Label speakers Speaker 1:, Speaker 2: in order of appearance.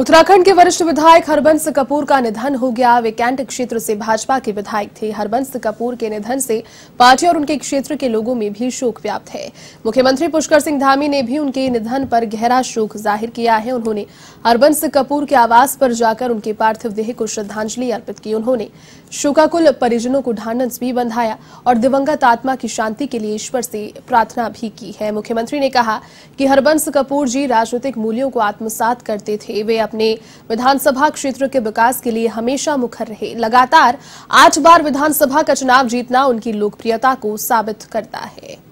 Speaker 1: उत्तराखंड के वरिष्ठ विधायक हरबंस कपूर का निधन हो गया वे कैंट क्षेत्र से भाजपा के विधायक थे हरबंस कपूर के निधन से पार्टी और उनके क्षेत्र के लोगों में भी शोक व्याप्त है मुख्यमंत्री पुष्कर सिंह धामी ने भी उनके निधन पर गहरा शोक जाहिर किया है उन्होंने हरबंस कपूर के आवास पर जाकर उनके पार्थिव देह को श्रद्धांजलि अर्पित की उन्होंने शोकाकुल परिजनों को ढांडस भी बंधाया और दिवंगत आत्मा की शांति के लिए ईश्वर से प्रार्थना भी की है मुख्यमंत्री ने कहा कि हरबंस कपूर जी राजनीतिक मूल्यों को आत्मसात करते थे वे अपने विधानसभा क्षेत्र के विकास के लिए हमेशा मुखर रहे लगातार आठ बार विधानसभा का चुनाव जीतना उनकी लोकप्रियता को साबित करता है